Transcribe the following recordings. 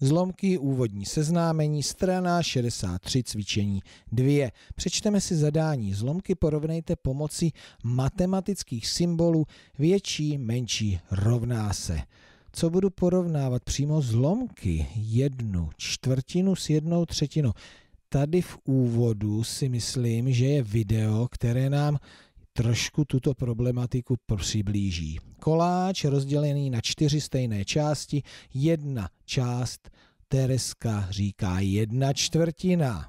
Zlomky, úvodní seznámení, strana 63, cvičení 2. Přečteme si zadání. Zlomky porovnejte pomocí matematických symbolů větší, menší, rovná se. Co budu porovnávat? Přímo zlomky. Jednu čtvrtinu s jednou třetinou. Tady v úvodu si myslím, že je video, které nám trošku tuto problematiku přiblíží. Koláč rozdělený na čtyři stejné části, jedna část Tereska říká jedna čtvrtina.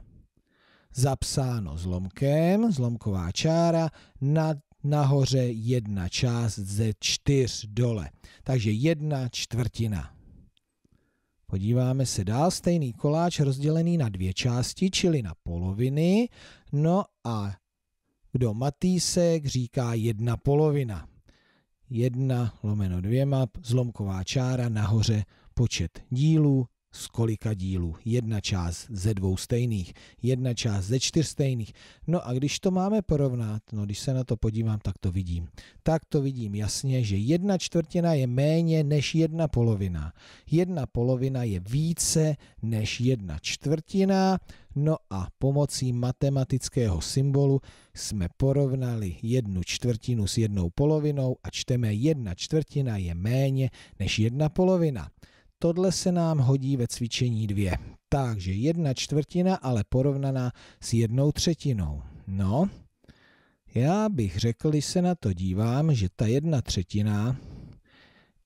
Zapsáno zlomkem, zlomková čára, nad nahoře jedna část ze čtyř dole. Takže jedna čtvrtina. Podíváme se dál, stejný koláč rozdělený na dvě části, čili na poloviny. No a kdo Matýsek říká jedna polovina. Jedna lomeno dvěma, zlomková čára, nahoře počet dílů, z kolika dílů. Jedna část ze dvou stejných, jedna část ze čtyř stejných. No a když to máme porovnat, no když se na to podívám, tak to vidím. Tak to vidím jasně, že jedna čtvrtina je méně než jedna polovina. Jedna polovina je více než jedna čtvrtina. No a pomocí matematického symbolu jsme porovnali jednu čtvrtinu s jednou polovinou a čteme jedna čtvrtina je méně než jedna polovina. Tohle se nám hodí ve cvičení dvě, Takže jedna čtvrtina, ale porovnaná s jednou třetinou. No, já bych řekl, když se na to dívám, že ta jedna třetina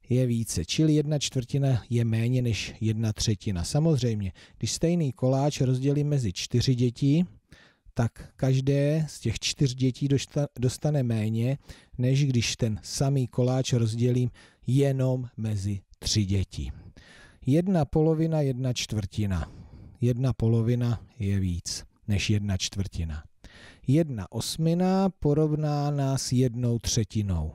je více, čili jedna čtvrtina je méně než jedna třetina. Samozřejmě, když stejný koláč rozdělím mezi čtyři děti, tak každé z těch čtyř dětí dostane méně, než když ten samý koláč rozdělím jenom mezi tři děti. Jedna polovina, jedna čtvrtina. Jedna polovina je víc než jedna čtvrtina. Jedna osmina porovnána s jednou třetinou.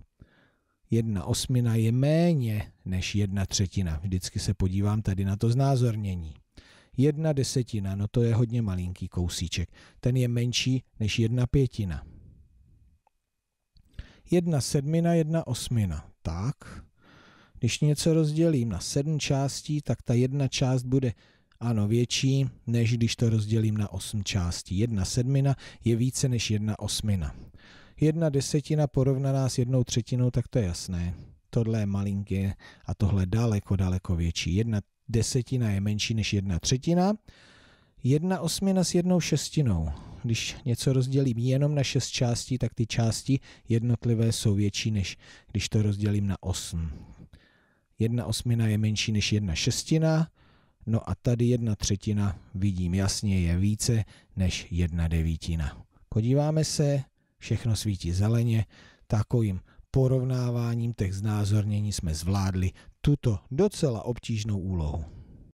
Jedna osmina je méně než jedna třetina. Vždycky se podívám tady na to znázornění. Jedna desetina, no to je hodně malinký kousíček. Ten je menší než jedna pětina. Jedna sedmina, jedna osmina. Tak, když něco rozdělím na sedm částí, tak ta jedna část bude ano větší, než když to rozdělím na osm částí. Jedna sedmina je více než jedna osmina. Jedna desetina porovnaná s jednou třetinou, tak to je jasné. Tohle je malinké a tohle daleko, daleko větší. Jedna desetina je menší než jedna třetina. Jedna osmina s jednou šestinou. Když něco rozdělím jenom na šest částí, tak ty části jednotlivé jsou větší, než když to rozdělím na osm jedna osmina je menší než jedna šestina, no a tady jedna třetina, vidím jasně, je více než jedna devítina. Podíváme se, všechno svítí zeleně, takovým porovnáváním těch znázornění jsme zvládli tuto docela obtížnou úlohu.